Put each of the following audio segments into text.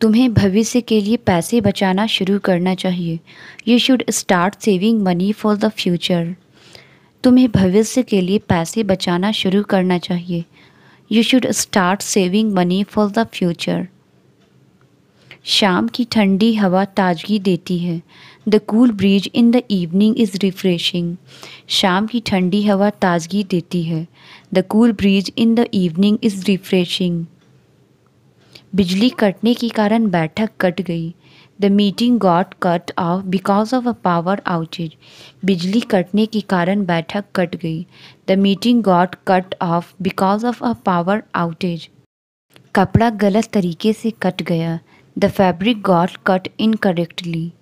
तुम्हें भविष्य के लिए पैसे बचाना शुरू करना चाहिए you should start saving money for the future तुम्हें भविष्य के लिए पैसे बचाना शुरू करना चाहिए you should start saving money for the future शाम की ठंडी हवा ताजगी देती है the cool breeze in the evening is refreshing शाम की ठंडी हवा ताजगी देती है the cool breeze in the evening is refreshing बिजली कटने के कारण बैठक कट गई the meeting got cut off because of a power outage बिजली कटने के कारण बैठक कट गई the meeting got cut off because of a power outage कपड़ा गलत तरीके से कट गया the fabric got cut incorrectly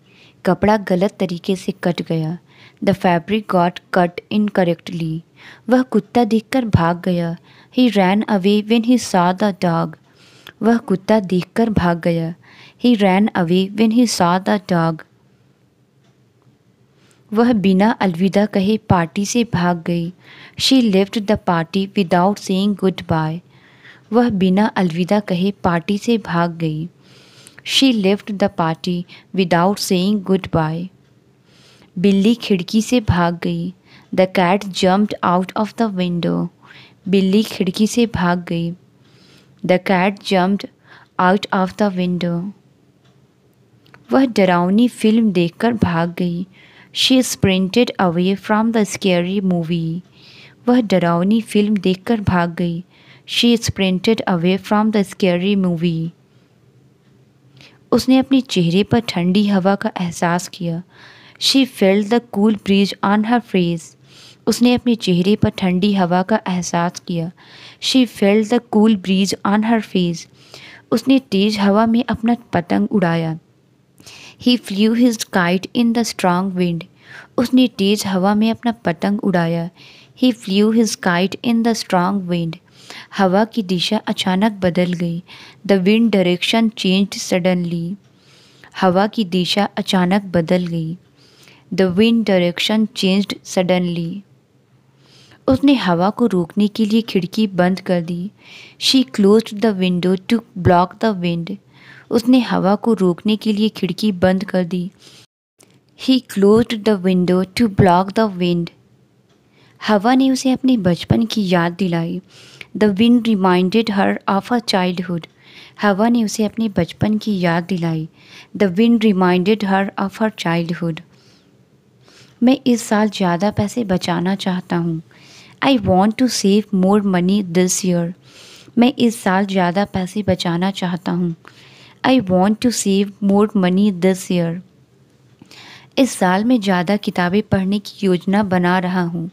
कपड़ा गलत तरीके से कट गया the fabric got cut incorrectly वह कुत्ता देखकर भाग गया he ran away when he saw the dog वह कुत्ता देखकर भाग गया he ran away when he saw the dog वह बिना अलविदा कहे पार्टी से भाग गई she left the party without saying goodbye वह बिना अलविदा कहे पार्टी से भाग गई she left the party without saying goodbye बिल्ली खिड़की से भाग गई the cat jumped out of the window बिल्ली खिड़की से भाग गई the cat jumped out of the window वह डरावनी फिल्म देखकर भाग गई she sprinted away from the scary movie वह डरावनी फिल्म देखकर भाग गई she sprinted away from the scary movie उसने अपने चेहरे पर ठंडी हवा का एहसास किया she felt the cool breeze on her face. उसने अपने चेहरे पर ठंडी हवा का एहसास किया she felt the cool breeze on her face उसने तेज हवा में अपना पतंग उड़ाया he flew his kite in the strong wind उसने तेज हवा में अपना पतंग उड़ाया he flew his kite in the strong wind हवा की दिशा अचानक बदल गई the wind direction change suddenly हवा की दिशा अचानक बदल गई the wind direction change suddenly उसने हवा को रोकने के लिए खिड़की बंद कर दी she close the window to block the wind उसने हवा को रोकने के लिए खिड़की बंद कर दी he close the window to block the wind हवा ने उसे अपने बचपन की याद दिलाई the wind reminded her of a childhood हवा ने उसे अपने बचपन की याद दिलाई the wind reminded her of her childhood मैं इस साल ज़्यादा पैसे बचाना चाहता हूँ I want to save more money this year मैं इस साल ज़्यादा पैसे बचाना चाहता हूँ I want to save more money this year इस साल मैं ज़्यादा किताबें पढ़ने की योजना बना रहा हूँ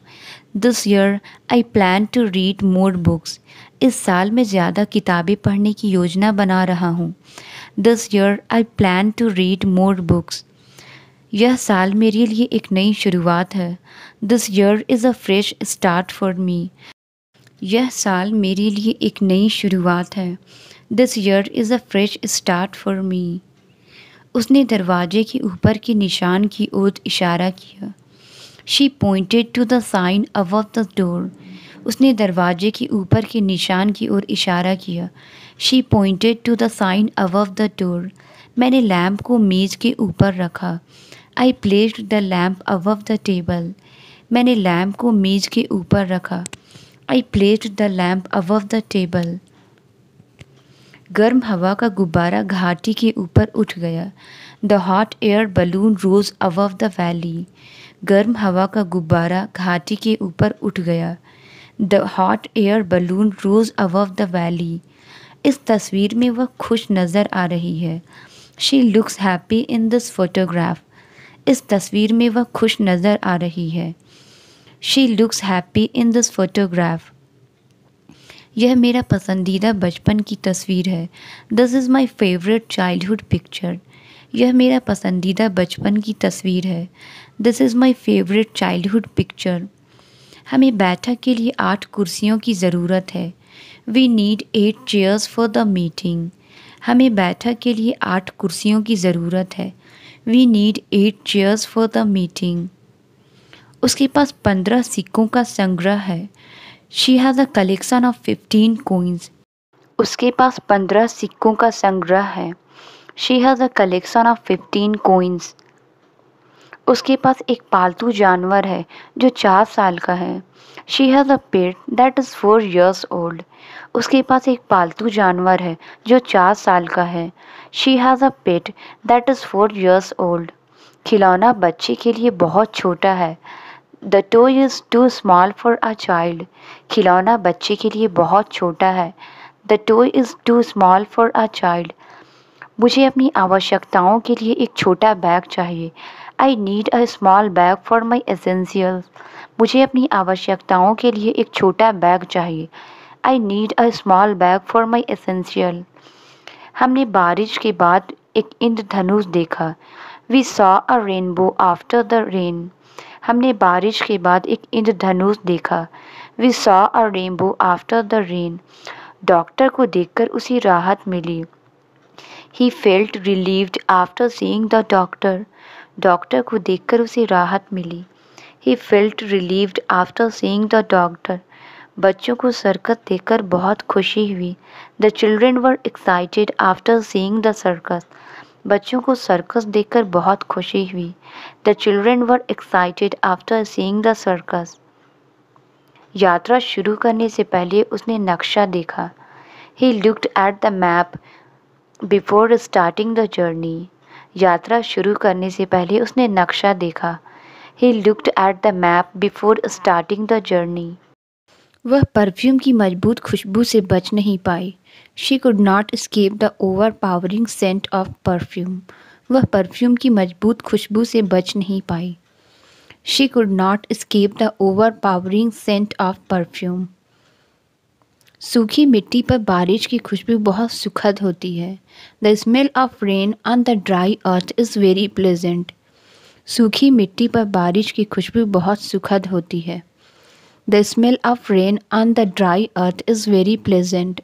this year I plan to read more books इस साल मैं ज़्यादा किताबें पढ़ने की योजना बना रहा हूँ this year I plan to read more books यह साल मेरे लिए एक नई शुरुआत है this year is a fresh start for me यह साल मेरे लिए एक नई शुरुआत है this year is a fresh start for me उसने दरवाजे के ऊपर के निशान की ओर इशारा किया she pointed to the sign of the door उसने दरवाजे के ऊपर के निशान की ओर इशारा किया she pointed to the sign of the door मैंने लैम्प को मेज़ के ऊपर रखा I placed the lamp above the table मैंने लैम्प को मेज के ऊपर रखा I placed the lamp above the table गर्म हवा का गुब्बारा घाटी के ऊपर उठ गया the hot air balloon rose above the valley गर्म हवा का गुब्बारा घाटी के ऊपर उठ गया the hot air balloon rose above the valley इस तस्वीर में वह खुश नज़र आ रही है she looks happy in this photograph इस तस्वीर में वह खुश नज़र आ रही है she looks happy in this photograph यह मेरा पसंदीदा बचपन की तस्वीर है this is my favourite childhood picture यह मेरा पसंदीदा बचपन की तस्वीर है this is my favourite childhood picture हमें बैठक के लिए आठ कुर्सियों की ज़रूरत है we need eight chairs for the meeting हमें बैठक के लिए आठ कुर्सियों की ज़रूरत है we need eight chairs for the meeting उसके पास पंद्रह सिक्कों का संग्रह है she has a collection of fifteen coins उसके पास पंद्रह सिक्कों का संग्रह है she has a collection of fifteen coins उसके पास एक पालतू जानवर है जो चार साल का है she has a pet that is four years old उसके पास एक पालतू जानवर है जो चार साल का है she has a pet that is four years old खिलौना बच्चे के लिए बहुत छोटा है the toy is too small for a child खिलौना बच्चे के लिए बहुत छोटा है the toy is too small for a child मुझे अपनी आवश्यकताओं के लिए एक छोटा बैग चाहिए I need a small bag for my essentials मुझे अपनी आवश्यकताओं के लिए एक छोटा बैग चाहिए I need a small bag for my essential हमने बारिश के बाद एक इंद्रधनुष देखा we saw a rainbow after the rain हमने बारिश के बाद एक इंद्रधनुष देखा we saw a rainbow after the rain doctor को देखकर उसे राहत मिली he felt relieved after seeing the doctor doctor को देखकर उसे राहत मिली he felt relieved after seeing the doctor बच्चों को सर्कस देखकर बहुत खुशी हुई the children were excited after seeing the circus बच्चों को सर्कस देखकर बहुत खुशी हुई the children were excited after seeing the circus यात्रा शुरू करने से पहले उसने नक्शा देखा he looked at the map before starting the journey यात्रा शुरू करने से पहले उसने नक्शा देखा he looked at the map before starting the journey वह परफ्यूम की मजबूत खुशबू से बच नहीं पाई she could not escape the overpowering scent of perfume वह परफ्यूम की मजबूत खुशबू से बच नहीं पाई she could not escape the overpowering scent of perfume सूखी मिट्टी पर बारिश की खुशबू बहुत सुखद होती है the smell of rain on the dry earth is very pleasant सूखी मिट्टी पर बारिश की खुशबू बहुत सुखद होती है the smell of rain on the dry earth is very pleasant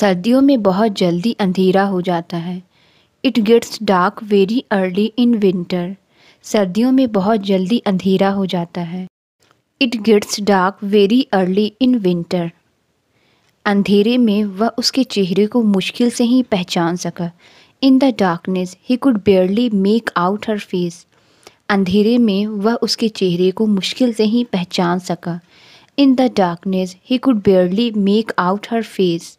सर्दियों में बहुत जल्दी अंधेरा हो जाता है it gets dark very early in winter सर्दियों में बहुत जल्दी अंधेरा हो जाता है it gets dark very early in winter अंधेरे में वह उसके चेहरे को मुश्किल से ही पहचान सका in the darkness he could barely make out her face अंधेरे में वह उसके चेहरे को मुश्किल से ही पहचान सका in the darkness he could barely make out her face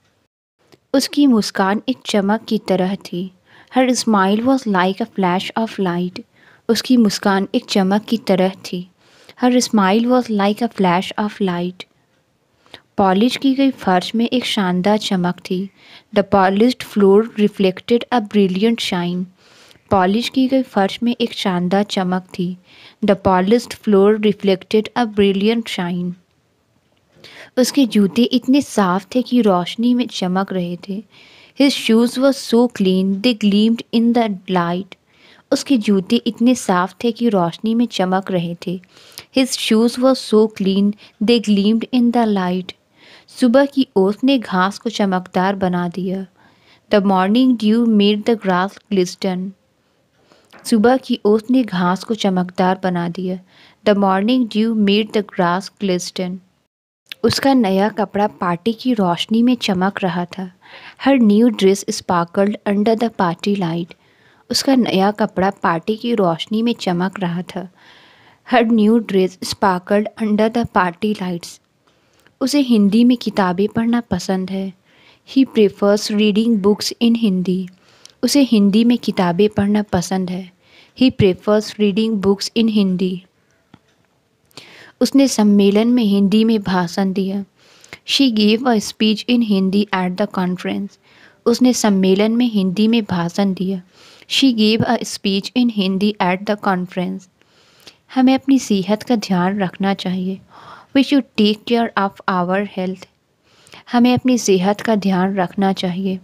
उसकी मुस्कान एक चमक की तरह थी her smile was like a flash of light उसकी मुस्कान एक चमक की तरह थी her smile was like a flash of light polish की गई फर्श में एक शानदार चमक थी the polish floor reflected a brilliant shine polish की गई फर्श में एक शानदार चमक थी the polish floor reflected a brilliant shine उसके जूते इतने साफ थे कि रोशनी में चमक रहे थे his shoes were so clean they gleamed in the light उसके जूते इतने साफ थे कि रोशनी में चमक रहे थे his shoes were so clean they gleamed in the light सुबह की ओस ने घास को चमकदार बना दिया the morning dew made the grass glisten सुबह की ओस ने घास को चमकदार बना दिया the morning dew made the grass glisten उसका नया कपड़ा पार्टी की रोशनी में चमक रहा था her new dress sparkled under the party light उसका नया कपड़ा पार्टी की रोशनी में चमक रहा था her new dress sparkled under the party lights उसे हिंदी में किताबें पढ़ना पसंद है he prefers reading books in Hindi उसे हिंदी में किताबें पढ़ना पसंद है he prefers reading books in Hindi उसने सम्मेलन में हिंदी में भाषण दिया she gave a speech in Hindi at the conference उसने सम्मेलन में हिंदी में भाषण दिया she gave a speech in Hindi at the conference हमें अपनी सेहत का ध्यान रखना चाहिए we should take care of our health हमें अपनी सेहत का ध्यान रखना चाहिए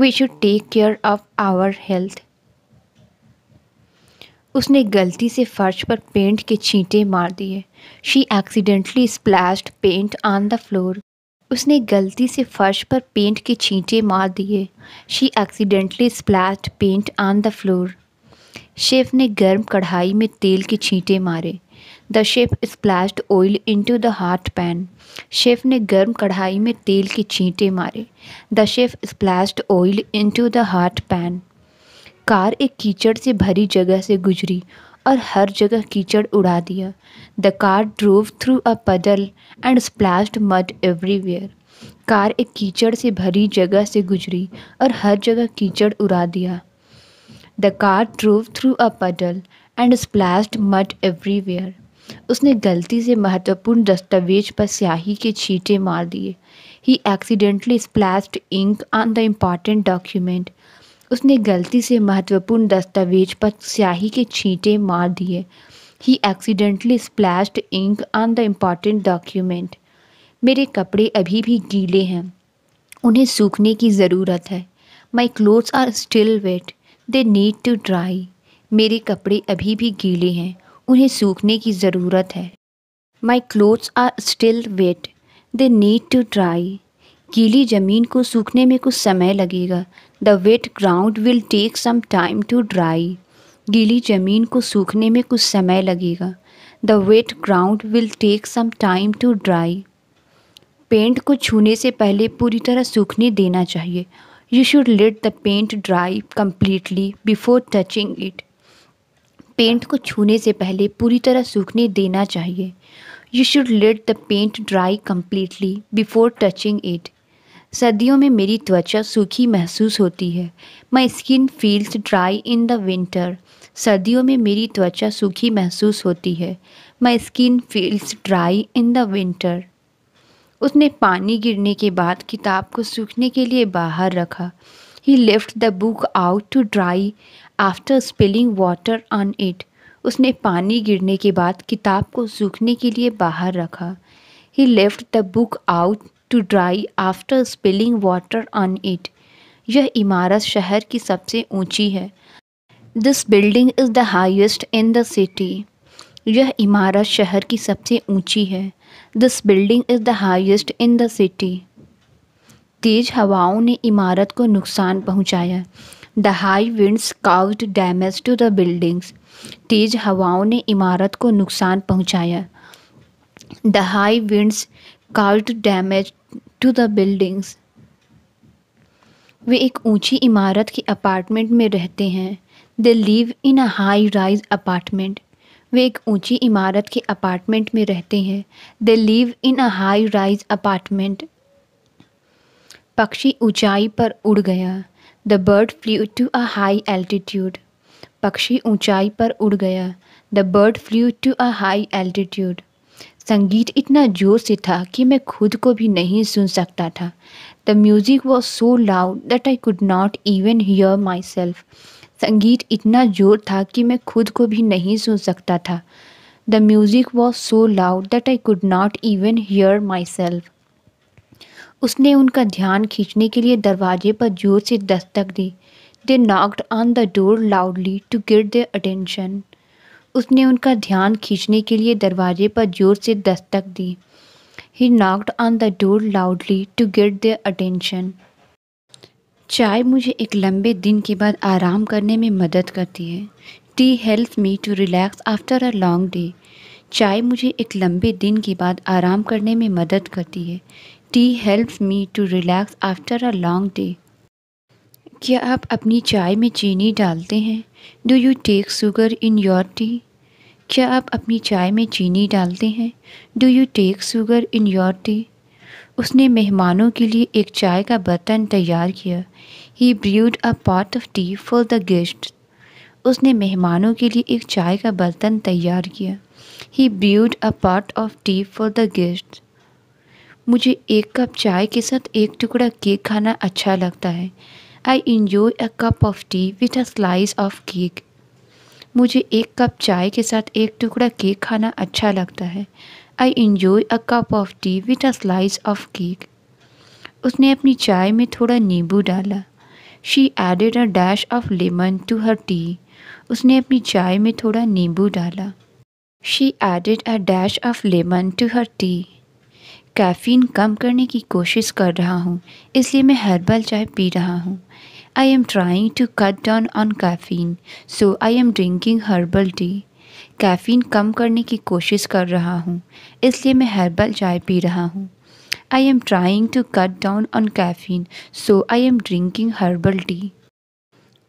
we should take care of our health उसने गलती से फर्श पर पेंट के छींटे मार दिए she accidentally splashed paint on the floor उसने गलती से फर्श पर पेंट के छींटे मार दिए she accidentally splashed paint on the floor chef ने गर्म कढ़ाई में तेल के छींटे मारे the chef splashed oil into the hot pan chef ने गर्म कढ़ाई में तेल के छींटे मारे the chef splashed oil into the hot pan car एक कीचड़ से भरी जगह से गुजरी और हर जगह कीचड़ उड़ा दिया the car drove through a puddle and splashed mud everywhere car एक कीचड़ से भरी जगह से गुजरी और हर जगह कीचड़ उड़ा दिया The car drove through a puddle and splashed mud everywhere. उसने गलती से महत्वपूर्ण दस्तावेज पर स्याही के छींटे मार दिए he accidentally splashed ink on the important document उसने गलती से महत्वपूर्ण दस्तावेज पर स्याही के छींटे मार दिए he accidentally splashed ink on the important document मेरे कपड़े अभी भी गीले हैं उन्हें सूखने की ज़रूरत है my clothes are still wet they need to dry मेरे कपड़े अभी भी गीले हैं उन्हें सूखने की ज़रूरत है my clothes are still wet they need to dry गीली ज़मीन को सूखने में कुछ समय लगेगा the wet ground will take some time to dry गीली ज़मीन को सूखने में कुछ समय लगेगा the wet ground will take some time to dry paint को छूने से पहले पूरी तरह सूखने देना चाहिए You should let the paint dry completely before touching it. Paint को छूने से पहले पूरी तरह सूखने देना चाहिए you should let the paint dry completely before touching it सर्दियों में मेरी त्वचा सूखी महसूस होती है my skin feels dry in the winter सर्दियों में मेरी त्वचा सूखी महसूस होती है my skin feels dry in the winter उसने पानी गिरने के बाद किताब को सूखने के लिए बाहर रखा he left the book out to dry after spilling water on it उसने पानी गिरने के बाद किताब को सूखने के लिए बाहर रखा he left the book out to dry after spilling water on it यह इमारत शहर की सबसे ऊंची है this building is the highest in the city यह इमारत शहर की सबसे ऊंची है this building is the highest in the city तेज़ हवाओं ने इमारत को नुकसान पहुंचाया। The high winds caused damage to the buildings तेज़ हवाओं ने इमारत को नुकसान पहुंचाया। The high winds caused damage to the buildings वे एक ऊंची इमारत के अपार्टमेंट में रहते हैं they live in a high rise apartment वे एक ऊंची इमारत के अपार्टमेंट में रहते हैं they live in a high rise apartment पक्षी ऊंचाई पर उड़ गया the bird flew to a high altitude पक्षी ऊंचाई पर उड़ गया the bird flew to a high altitude संगीत इतना जोर से था कि मैं खुद को भी नहीं सुन सकता था the music was so loud that I could not even hear myself संगीत इतना ज़ोर था कि मैं खुद को भी नहीं सुन सकता था the music was so loud that I could not even hear myself उसने उनका ध्यान खींचने के लिए दरवाजे पर जोर से दस्तक दी they knocked on the door loudly to get the attention उसने उनका ध्यान खींचने के लिए दरवाजे पर जोर से दस्तक दी he knocked on the door loudly to get the attention चाय मुझे एक लंबे दिन के बाद आराम करने में मदद करती है tea help me to relax after a long day चाय मुझे एक लंबे दिन के बाद आराम करने में मदद करती है tea helps me to relax after a long day क्या आप अपनी चाय में चीनी डालते हैं do you take sugar in your tea क्या आप अपनी चाय में चीनी डालते हैं do you take sugar in your tea उसने मेहमानों के लिए एक चाय का बर्तन तैयार किया he brewed a pot of tea for the guest उसने मेहमानों के लिए एक चाय का बर्तन तैयार किया he brewed a pot of tea for the guest मुझे एक कप चाय के साथ एक टुकड़ा केक खाना अच्छा लगता है I enjoy a cup of tea with a slice of cake मुझे एक कप चाय के साथ एक टुकड़ा केक खाना अच्छा लगता है I enjoy a cup of tea with a slice of cake उसने अपनी चाय में थोड़ा नींबू डाला she added a dash of lemon to her tea उसने अपनी चाय में थोड़ा नींबू डाला she added a dash of lemon to her tea caffeine कम करने की कोशिश कर रहा हूँ इसलिए मैं हर्बल चाय पी रहा हूँ I am trying to cut down on caffeine so I am drinking herbal tea caffeine कम करने की कोशिश कर रहा हूँ इसलिए मैं हर्बल चाय पी रहा हूँ I am trying to cut down on caffeine so I am drinking herbal tea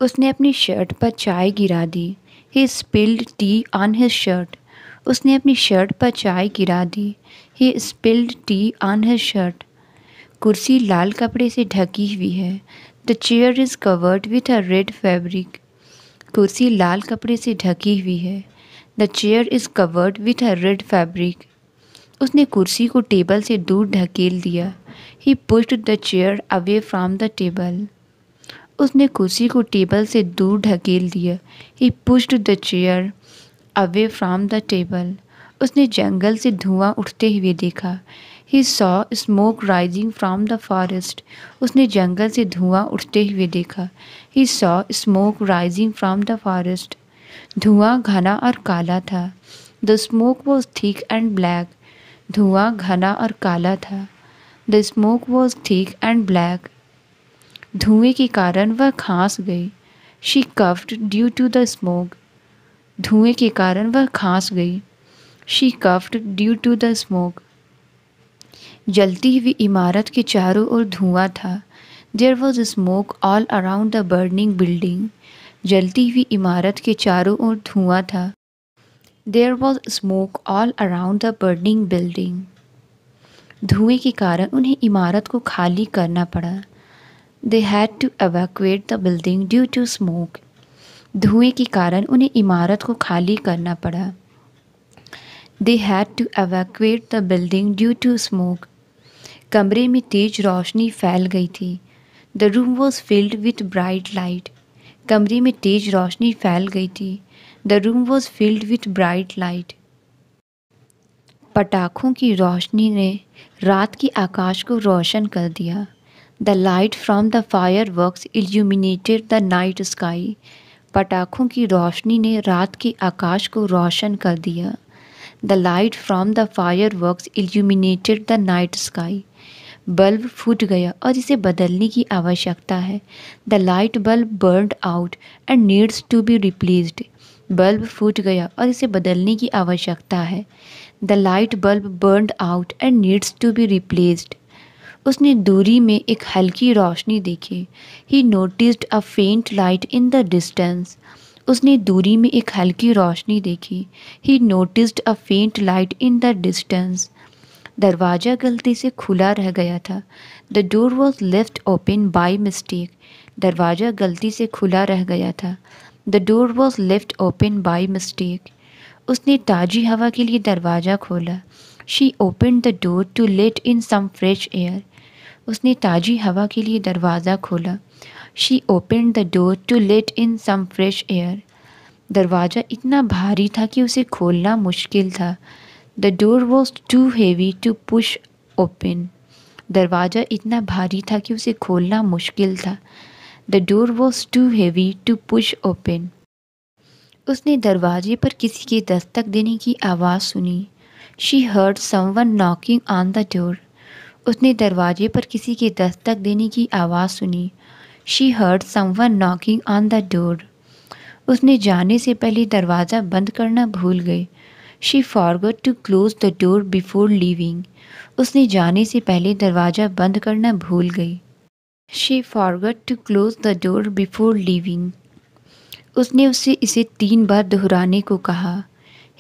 उसने अपनी शर्ट पर चाय गिरा दी he spilled tea on his shirt उसने अपनी शर्ट पर चाय गिरा दी he spilled tea on his shirt कुर्सी लाल कपड़े से ढकी हुई है the chair is covered with a red fabric कुर्सी लाल कपड़े से ढकी हुई है the chair is covered with a red fabric उसने कुर्सी को टेबल से दूर ढकेल दिया he pushed the chair away from the table उसने कुर्सी को टेबल से दूर ढकेल दिया he pushed the chair away from the table उसने जंगल से धुआं उठते हुए देखा he saw smoke rising from the forest उसने जंगल से धुआं उठते हुए देखा he saw smoke rising from the forest धुआं घना और काला था the smoke was thick and black धुआं घना और काला था the smoke was thick and black धुएं के कारण वह खांस गई she coughed due to the smoke धुएं के कारण वह खांस गई she coughed due to the smoke जलती हुई इमारत के चारों ओर धुआं था there was smoke all around the burning building जलती हुई इमारत के चारों ओर धुआं था there was smoke all around the burning building धुएं के कारण उन्हें इमारत को खाली करना पड़ा they had to evacuate the building due to smoke धुएं के कारण उन्हें इमारत को खाली करना पड़ा they had to evacuate the building due to smoke कमरे में तेज रोशनी फैल गई थी the room was filled with bright light कमरे में तेज रोशनी फैल गई थी the room was filled with bright light पटाखों की रोशनी ने रात की आकाश को रोशन कर दिया the light from the fireworks illuminated the night sky पटाखों की रोशनी ने रात के आकाश को रोशन कर दिया the light from the fireworks illuminated the night sky bulb फूट गया और इसे बदलने की आवश्यकता है the light bulb burn out and needs to be replaced bulb फूट गया और इसे बदलने की आवश्यकता है the light bulb burn out and needs to be replaced उसने दूरी में एक हल्की रोशनी देखी ही नोटिस्ड अ फेंट लाइट इन द डिस्टेंस उसने दूरी में एक हल्की रोशनी देखी ही नोटिस्ड अ फेंट लाइट इन द डिस्टेंस दरवाज़ा गलती से खुला रह गया था the door was left open by mistake दरवाज़ा गलती से खुला रह गया था the door was left open by mistake उसने ताज़ी हवा के लिए दरवाज़ा खोला she open the door to let in some fresh air उसने ताज़ी हवा के लिए दरवाज़ा खोला she open the door to let in some fresh air दरवाज़ा इतना भारी था कि उसे खोलना मुश्किल था the door was too heavy to push open दरवाज़ा इतना भारी था कि उसे खोलना मुश्किल था the door was too heavy to push open उसने दरवाजे पर किसी के दस्तक देने की आवाज़ सुनी she heard someone knocking on the door उसने दरवाजे पर किसी के दस्तक देने की आवाज़ सुनी she heard someone knocking on the door उसने जाने से पहले दरवाज़ा बंद करना भूल गई she forgot to close the door before leaving उसने जाने से पहले दरवाज़ा बंद करना भूल गई she forgot to close the door before leaving उसने उसे इसे तीन बार दोहराने को कहा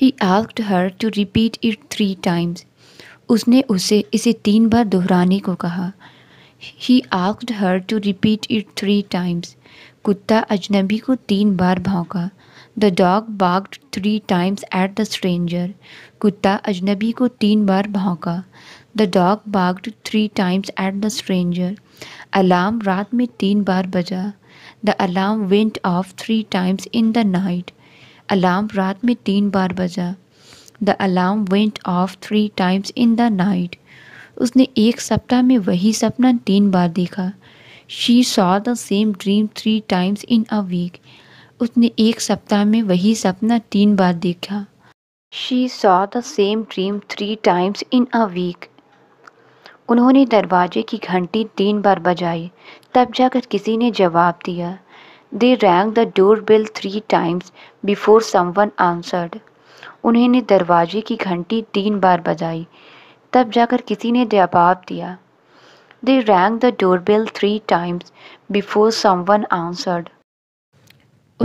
he asked her to repeat it three times उसने उसे इसे तीन बार दोहराने को कहा he asked her to repeat it three times कुत्ता अजनबी को तीन बार भौंका The dog barked three times at the stranger. Kutta ajnabi ko teen bar bhaunka. The dog barked three times at the stranger. Alarm raat mein teen bar baja. The alarm went off three times in the night. Alarm raat mein teen bar baja. The alarm went off three times in the night. Usne ek sapta mein wahi sapna teen bar dekha. She saw the same dream three times in a week. उसने एक सप्ताह में वही सपना तीन बार देखा she saw the same dream three times in a week उन्होंने दरवाजे की घंटी तीन बार बजाई तब जाकर किसी ने जवाब दिया they rang the door bell three times before someone answered उन्होंने दरवाजे की घंटी तीन बार बजाई तब जाकर किसी ने जवाब दिया they rang the door bell three times before someone answered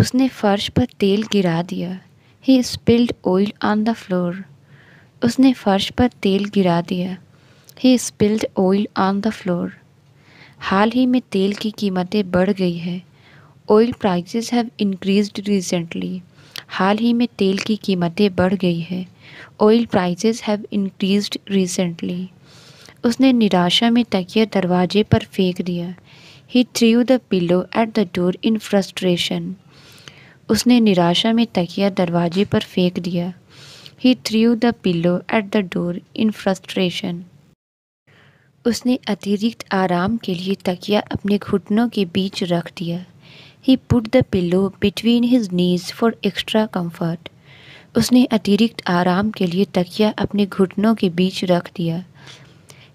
उसने फर्श पर तेल गिरा दिया he spilled oil on the floor उसने फर्श पर तेल गिरा दिया he spilled oil on the floor हाल ही में तेल की कीमतें बढ़ गई है oil prices have increased recently हाल ही में तेल की कीमतें बढ़ गई है oil prices have increased recently उसने निराशा में तकिया दरवाजे पर फेंक दिया he threw the pillow at the door in frustration उसने निराशा में तकिया दरवाजे पर फेंक दिया he threw the pillow at the door in frustration उसने अतिरिक्त आराम के लिए तकिया अपने घुटनों के बीच रख दिया he put the pillow between his knees for extra comfort उसने अतिरिक्त आराम के लिए तकिया अपने घुटनों के बीच रख दिया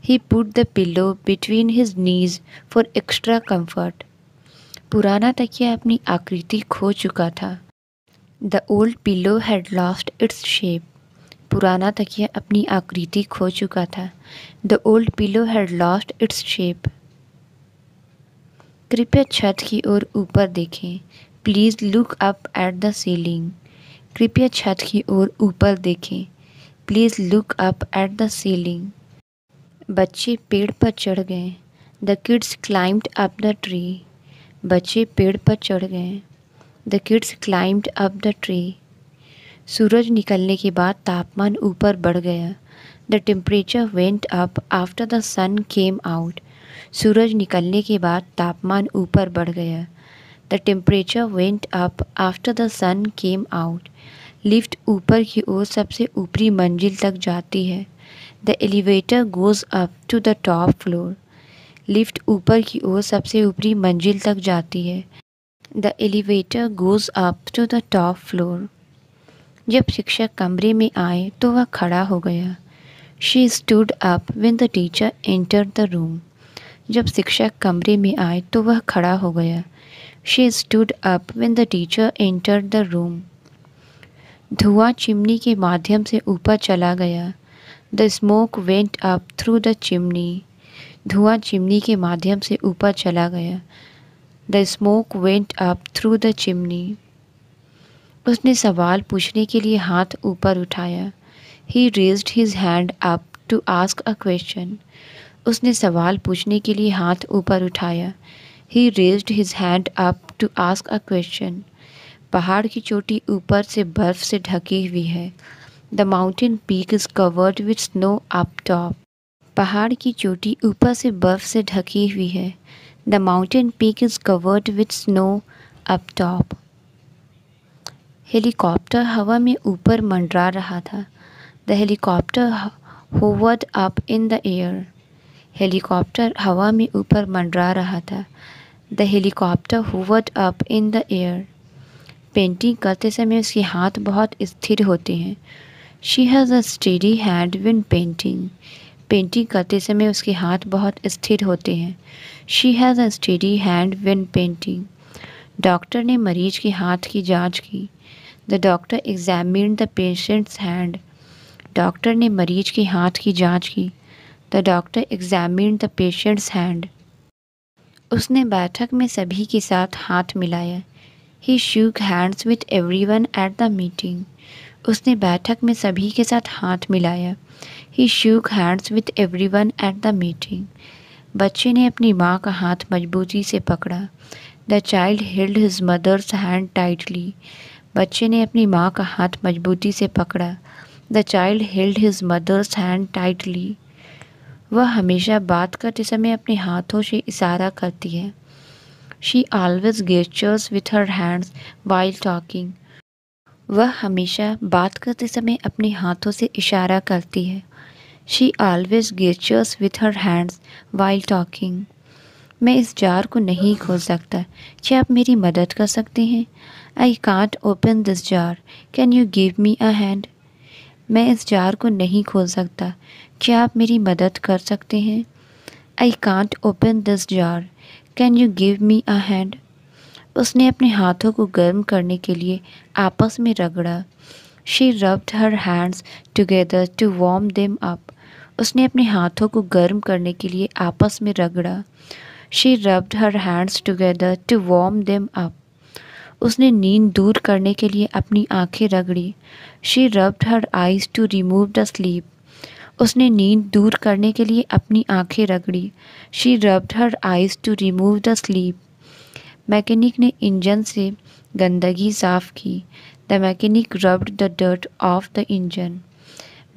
he put the pillow between his knees for extra comfort पुराना तकिया अपनी आकृति खो चुका था the old pillow had lost its shape पुराना तकिया अपनी आकृति खो चुका था the old pillow had lost its shape कृपया छत की ओर ऊपर देखें please look up at the ceiling कृपया छत की ओर ऊपर देखें please look up at the ceiling बच्चे पेड़ पर चढ़ गए the kids climbed up the tree बच्चे पेड़ पर चढ़ गए the kids climbed up the tree सूरज निकलने के बाद तापमान ऊपर बढ़ गया the temperature went up after the sun came out सूरज निकलने के बाद तापमान ऊपर बढ़ गया the temperature went up after the sun came out lift ऊपर की ओर सबसे ऊपरी मंजिल तक जाती है the elevator goes up to the top floor lift ऊपर की ओर सबसे ऊपरी मंजिल तक जाती है the elevator goes up to the top floor जब शिक्षक कमरे में आए तो वह खड़ा हो गया she stood up when the teacher enter the room जब शिक्षक कमरे में आए तो वह खड़ा हो गया she stood up when the teacher enter the room धुआं चिमनी के माध्यम से ऊपर चला गया the smoke went up through the chimney धुआं चिमनी के माध्यम से ऊपर चला गया the smoke went up through the chimney उसने सवाल पूछने के लिए हाथ ऊपर उठाया he raised his hand up to ask a question उसने सवाल पूछने के लिए हाथ ऊपर उठाया he raised his hand up to ask a question पहाड़ की चोटी ऊपर से बर्फ़ से ढकी हुई है the mountain peak is covered with snow up top पहाड़ की चोटी ऊपर से बर्फ से ढकी हुई है the mountain peak is covered with snow up top helicopter हवा में ऊपर मंडरा रहा था the helicopter hovered up in the air helicopter हवा में ऊपर मंडरा रहा था the helicopter hovered up in the air painting करते समय उसके हाथ बहुत स्थिर होते हैं she has a steady hand when painting painting करते समय उसके हाथ बहुत स्थिर होते हैं she has a steady hand when painting doctor ने मरीज के हाथ की जांच की the doctor examine the patient's hand doctor ने मरीज के हाथ की जांच की the doctor examine the patient's hand उसने बैठक में सभी के साथ हाथ मिलाया he shook hands with everyone at the meeting उसने बैठक में सभी के साथ हाथ मिलाया he shook hands with everyone at the meeting बच्चे ने अपनी माँ का हाथ मजबूती से पकड़ा the child held his mother's hand tightly बच्चे ने अपनी माँ का हाथ मजबूती से पकड़ा the child held his mother's hand tightly वह हमेशा बात करते समय अपने हाथों से इशारा करती है she always gestures with her hands while talking वह हमेशा बात करते समय अपने हाथों से इशारा करती है she always gestures with her hands while talking मैं इस जार को नहीं खोल सकता क्या आप मेरी मदद कर सकते हैं I can't open this jar can you give me a hand मैं इस जार को नहीं खोल सकता क्या आप मेरी मदद कर सकते हैं I can't open this jar can you give me a hand उसने अपने हाथों को गर्म करने के लिए आपस में रगड़ा she rubbed her hands together to warm them up उसने अपने हाथों को गर्म करने के लिए आपस में रगड़ा she rubbed her hands together to warm them up उसने नींद दूर करने के लिए अपनी आंखें रगड़ी she rubbed her eyes to remove the sleep उसने नींद दूर करने के लिए अपनी आंखें रगड़ी she rubbed her eyes to remove the sleep mechanic ने इंजन से गंदगी साफ की the mechanic rubbed the dirt off the engine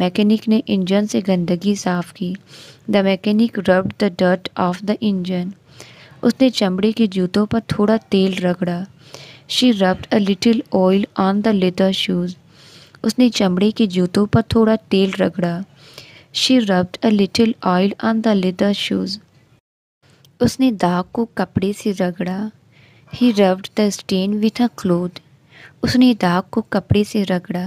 mechanic ने इंजन से गंदगी साफ की the mechanic rubbed the dirt off the engine उसने चमड़े के जूतों पर थोड़ा तेल रगड़ा she rubbed a little oil on the leather shoes उसने चमड़े के जूतों पर थोड़ा तेल रगड़ा she rubbed a little oil on the leather shoes उसने दाग को कपड़े से रगड़ा he rubbed the stain with a cloth उसने दाग को कपड़े से रगड़ा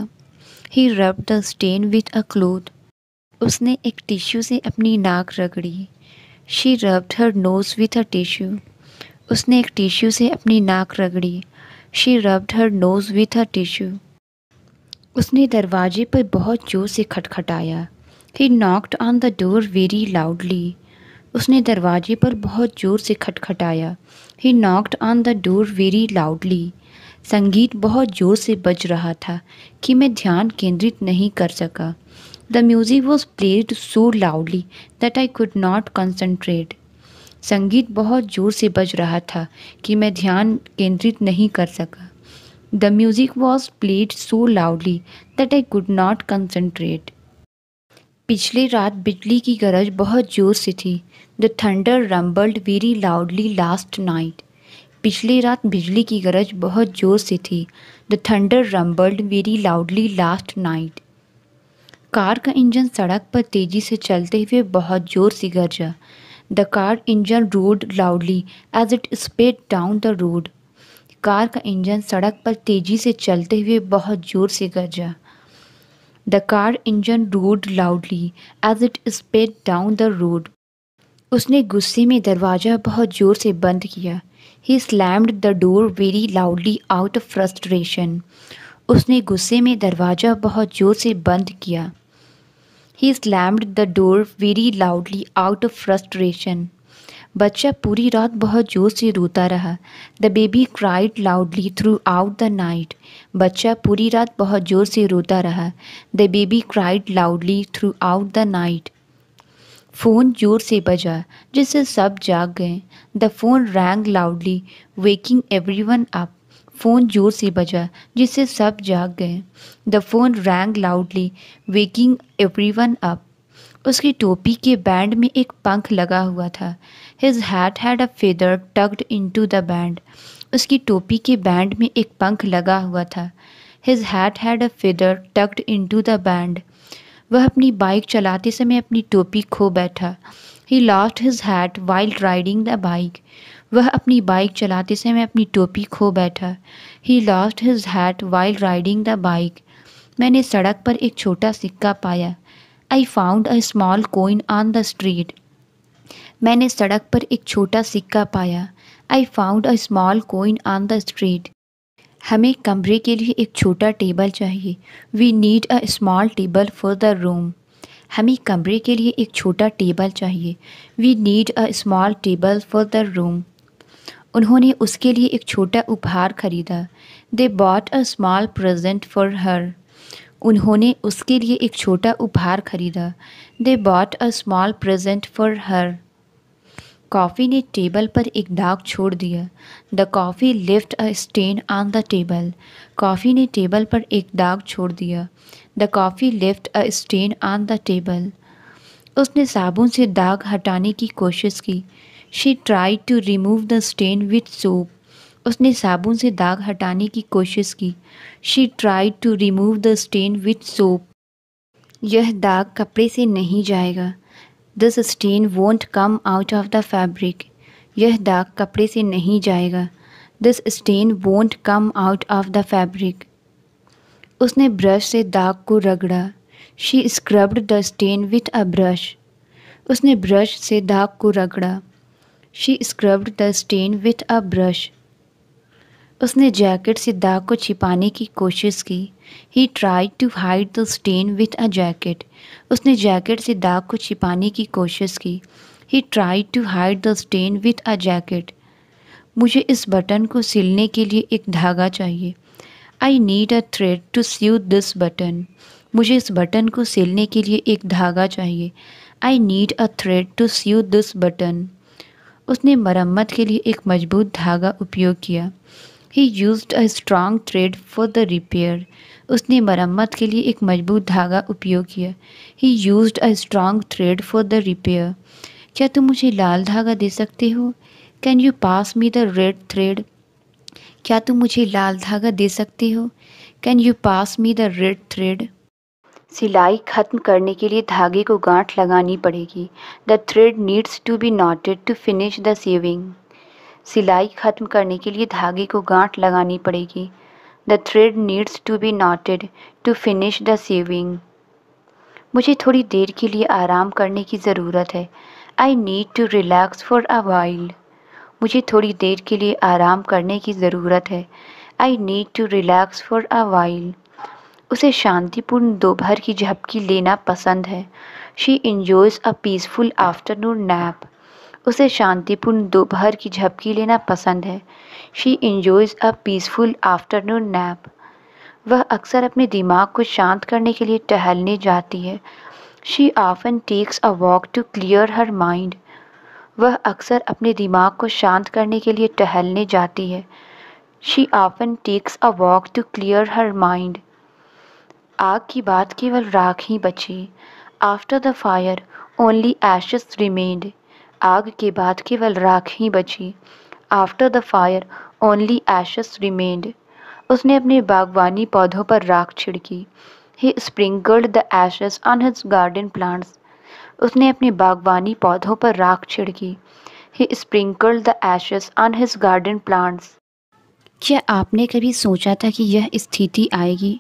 he rubbed the stain with a cloth उसने एक टिश्यू से अपनी नाक रगड़ी she rubbed her nose with a tissue उसने एक टिश्यू से अपनी नाक रगड़ी she rubbed her nose with a tissue उसने दरवाजे पर बहुत जोर से खटखटाया he knocked on the door very loudly उसने दरवाजे पर बहुत ज़ोर से खटखटाया he knocked on the door very loudly संगीत बहुत ज़ोर से बज रहा था कि मैं ध्यान केंद्रित नहीं कर सका the music was played so loudly that I could not concentrate संगीत बहुत ज़ोर से बज रहा था कि मैं ध्यान केंद्रित नहीं कर सका the music was played so loudly that I could not concentrate पिछले रात बिजली की गरज बहुत ज़ोर से थी the thunder rumbled very loudly last night पिछली रात बिजली की गरज बहुत ज़ोर से थी the thunder rumbled very loudly last night car का इंजन सड़क पर तेज़ी से चलते हुए बहुत ज़ोर से गरजा the car engine roared loudly as it sped down the road car का इंजन सड़क पर तेज़ी से चलते हुए बहुत ज़ोर से गरजा the car engine roared loudly as it sped down the road उसने गुस्से में दरवाज़ा बहुत ज़ोर से बंद किया he slammed the door very loudly out of frustration उसने गुस्से में दरवाज़ा बहुत ज़ोर से बंद किया he slammed the door very loudly out of frustration बच्चा पूरी रात बहुत ज़ोर से रोता रहा the baby cried loudly throughout the night बच्चा पूरी रात बहुत ज़ोर से रोता रहा the baby cried loudly throughout the night phone ज़ोर से बजा जिससे सब जाग गए the phone rang loudly waking everyone up phone ज़ोर से बजा जिससे सब जाग गए the phone rang loudly waking everyone up उसकी टोपी के बैंड में एक पंख लगा हुआ था his hat had a feather tugged into the band उसकी टोपी के बैंड में एक पंख लगा हुआ था his hat had a feather tugged into the band वह अपनी बाइक चलाते समय अपनी टोपी खो बैठा he lost his hat while riding the bike वह अपनी बाइक चलाते समय अपनी टोपी खो बैठा he lost his hat while riding the bike मैंने सड़क पर एक छोटा सिक्का पाया I found a small coin on the street मैंने सड़क पर एक छोटा सिक्का पाया I found a small coin on the street हमें कमरे के लिए एक छोटा टेबल चाहिए we need a small table for the room हमें कमरे के लिए एक छोटा टेबल चाहिए we need a small table for the room उन्होंने उसके लिए एक छोटा उपहार खरीदा they bought a small present for her उन्होंने उसके लिए एक छोटा उपहार खरीदा they bought a small present for her coffee ने टेबल पर एक दाग छोड़ दिया the coffee left a stain on the table कॉफ़ी ने टेबल पर एक दाग छोड़ दिया the coffee left a stain on the table उसने साबुन से दाग हटाने की कोशिश की she try to remove the stain with soap उसने साबुन से दाग हटाने की कोशिश की she try to remove the stain with soap यह दाग कपड़े से नहीं जाएगा this stain won't come out of the fabric यह दाग कपड़े से नहीं जाएगा this stain won't come out of the fabric उसने ब्रश से दाग को रगड़ा she scrubbed the stain with a brush उसने ब्रश से दाग को रगड़ा she scrubbed the stain with a brush उसने जैकेट से दाग को छिपाने की कोशिश की he try to hide the stain with a jacket उसने जैकेट से दाग को छिपाने की कोशिश की he try to hide the stain with a jacket मुझे इस बटन को सिलने के लिए एक धागा चाहिए I need a thread to sew this button मुझे इस बटन को सिलने के लिए एक धागा चाहिए I need a thread to sew this button उसने मरम्मत के लिए एक मजबूत धागा उपयोग किया he used a strong thread for the repair उसने मरम्मत के लिए एक मजबूत धागा उपयोग किया he use a strong thread for the repair क्या तुम मुझे लाल धागा दे सकते हो can you pass me the red thread क्या तुम मुझे लाल धागा दे सकते हो can you pass me the red thread सिलाई खत्म करने के लिए धागे को गांठ लगानी पड़ेगी the thread needs to be knotted to finish the sewing सिलाई ख़त्म करने के लिए धागे को गांठ लगानी पड़ेगी the thread needs to be knotted to finish the sewing मुझे थोड़ी देर के लिए आराम करने की ज़रूरत है I need to relax for a while मुझे थोड़ी देर के लिए आराम करने की ज़रूरत है I need to relax for a while उसे शांतिपूर्ण दोपहर की झपकी लेना पसंद है she enjoys a peaceful afternoon nap उसे शांतिपूर्ण दोपहर की झपकी लेना पसंद है she enjoys a peaceful afternoon nap वह अक्सर अपने दिमाग को शांत करने के लिए टहलने जाती है she often takes a walk to clear her mind वह अक्सर अपने दिमाग को शांत करने के लिए टहलने जाती है she often takes a walk to clear her mind आग की बात केवल राख ही बची after the fire only ashes remained आग के बाद केवल राख ही बची after the fire only ashes remained उसने अपने बागवानी पौधों पर राख छिड़की he sprinkled the ashes on his garden plants उसने अपने बागवानी पौधों पर राख छिड़की he sprinkled the ashes on his garden plants क्या आपने कभी सोचा था कि यह स्थिति आएगी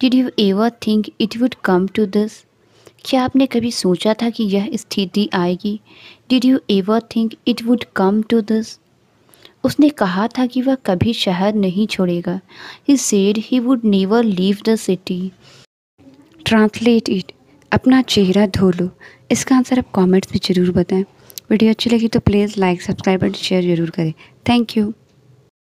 did you ever think it would come to this क्या आपने कभी सोचा था कि यह स्थिति आएगी did you ever think it would come to this उसने कहा था कि वह कभी शहर नहीं छोड़ेगा he said he would never leave the city translate it अपना चेहरा धो लो इसका आंसर आप कमेंट्स में ज़रूर बताएं वीडियो अच्छी लगी तो please like subscribe and share ज़रूर करें थैंक यू